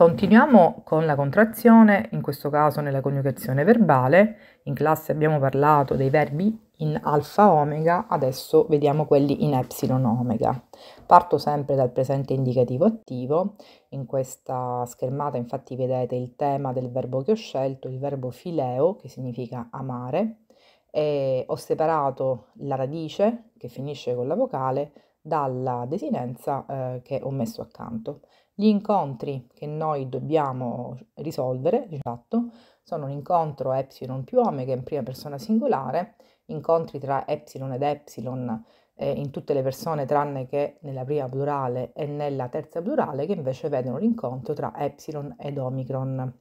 Continuiamo con la contrazione, in questo caso nella coniugazione verbale. In classe abbiamo parlato dei verbi in alfa omega, adesso vediamo quelli in epsilon omega. Parto sempre dal presente indicativo attivo. In questa schermata infatti vedete il tema del verbo che ho scelto, il verbo fileo, che significa amare, e ho separato la radice, che finisce con la vocale, dalla desinenza eh, che ho messo accanto. Gli incontri che noi dobbiamo risolvere, di fatto, sono l'incontro epsilon più omega in prima persona singolare, incontri tra epsilon ed epsilon eh, in tutte le persone tranne che nella prima plurale e nella terza plurale che invece vedono l'incontro tra epsilon ed omicron.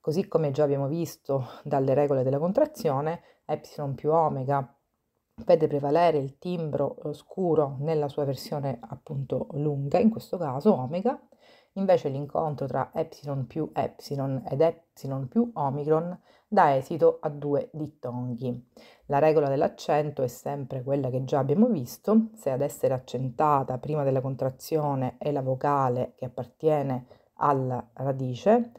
Così come già abbiamo visto dalle regole della contrazione, epsilon più omega vede prevalere il timbro eh, scuro nella sua versione appunto lunga, in questo caso omega, invece l'incontro tra epsilon più epsilon ed epsilon più omicron dà esito a due dittonghi. La regola dell'accento è sempre quella che già abbiamo visto, se ad essere accentata prima della contrazione è la vocale che appartiene alla radice,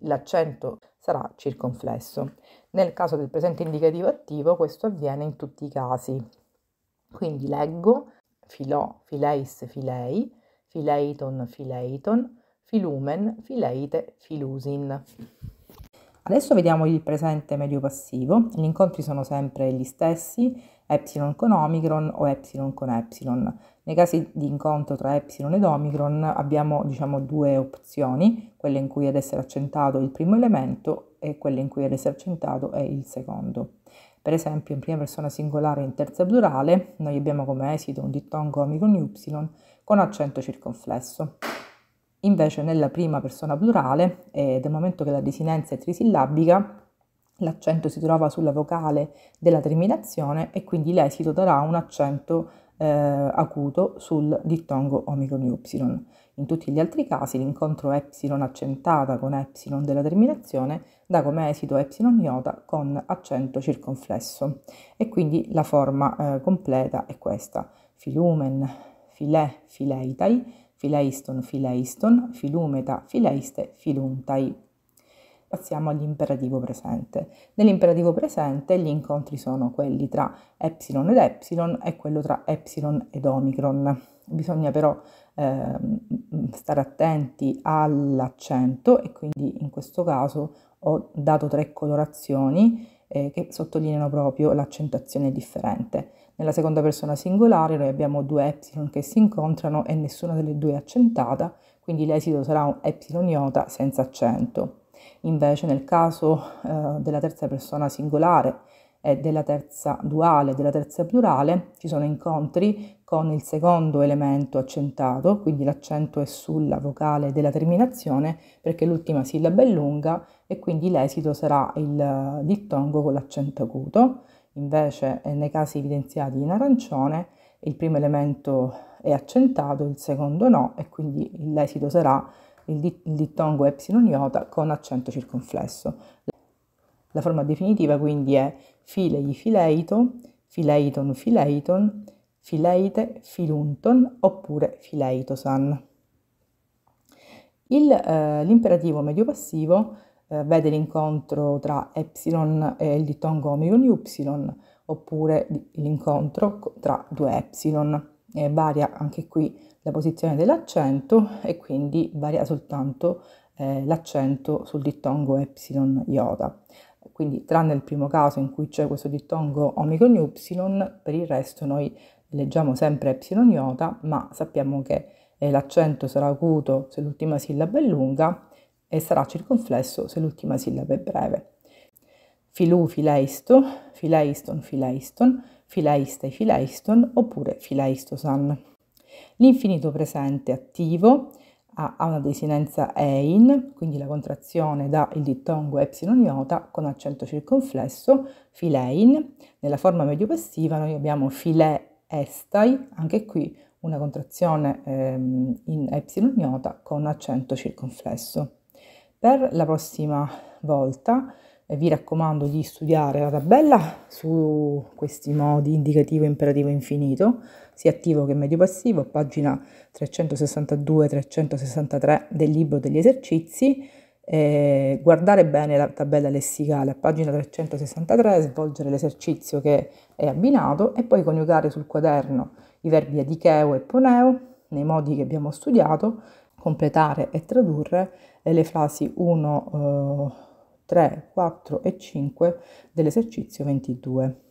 l'accento sarà circonflesso. Nel caso del presente indicativo attivo questo avviene in tutti i casi. Quindi leggo filò, fileis, filei, fileiton, fileiton, filumen, fileite, filusin. Adesso vediamo il presente medio passivo. Gli incontri sono sempre gli stessi epsilon con omicron o ε con ε. Nei casi di incontro tra ε ed omicron abbiamo diciamo, due opzioni, quelle in cui ad essere accentato è il primo elemento e quelle in cui ad essere accentato è il secondo. Per esempio in prima persona singolare e in terza plurale noi abbiamo come esito un dittongo omicron y con accento circonflesso. Invece nella prima persona plurale, eh, dal momento che la desinenza è trisillabica, l'accento si trova sulla vocale della terminazione e quindi l'esito darà un accento eh, acuto sul dittongo omicron y. In tutti gli altri casi l'incontro epsilon accentata con epsilon della terminazione dà come esito epsilon iota con accento circonflesso e quindi la forma eh, completa è questa filumen, filè, fileitai, fileiston, fileiston, filumeta, fileiste, filuntai passiamo all'imperativo presente. Nell'imperativo presente gli incontri sono quelli tra epsilon ed epsilon e quello tra epsilon ed omicron. Bisogna però eh, stare attenti all'accento e quindi in questo caso ho dato tre colorazioni eh, che sottolineano proprio l'accentazione differente. Nella seconda persona singolare noi abbiamo due epsilon che si incontrano e nessuna delle due è accentata, quindi l'esito sarà un epsilon iota senza accento. Invece nel caso eh, della terza persona singolare e della terza duale, della terza plurale, ci sono incontri con il secondo elemento accentato, quindi l'accento è sulla vocale della terminazione perché l'ultima sillaba è lunga e quindi l'esito sarà il dittongo con l'accento acuto. Invece eh, nei casi evidenziati in arancione il primo elemento è accentato, il secondo no e quindi l'esito sarà il, dit- il dittongo è iota con accento circonflesso. La forma definitiva quindi è filei fileito, fileiton fileiton, fileite filunton oppure fileitosan. Il, eh, l'imperativo medio-passivo eh, vede l'incontro tra epsilon e il dittongo omicron y, oppure l'incontro tra due epsilon eh, varia anche qui la posizione dell'accento e quindi varia soltanto eh, l'accento sul dittongo epsilon iota. Quindi tranne il primo caso in cui c'è questo dittongo omicron y, per il resto noi leggiamo sempre epsilon iota, ma sappiamo che eh, l'accento sarà acuto se l'ultima sillaba è lunga e sarà circonflesso se l'ultima sillaba è breve. Filù, fileisto, fileiston, fileiston, filaiste filaiston oppure filaistosan. L'infinito presente attivo ha una desinenza ein, quindi la contrazione da il dittongo epsilon iota con accento circonflesso, filein. Nella forma medio passiva noi abbiamo file estai, anche qui una contrazione ehm, in epsilon iota con accento circonflesso. Per la prossima volta vi raccomando di studiare la tabella su questi modi indicativo, imperativo, infinito, sia attivo che medio passivo, pagina 362-363 del libro degli esercizi. Eh, guardare bene la tabella lessicale a pagina 363, svolgere l'esercizio che è abbinato e poi coniugare sul quaderno i verbi adicheo e poneo nei modi che abbiamo studiato, completare e tradurre le frasi 1. 3, 4 e 5 dell'esercizio 22.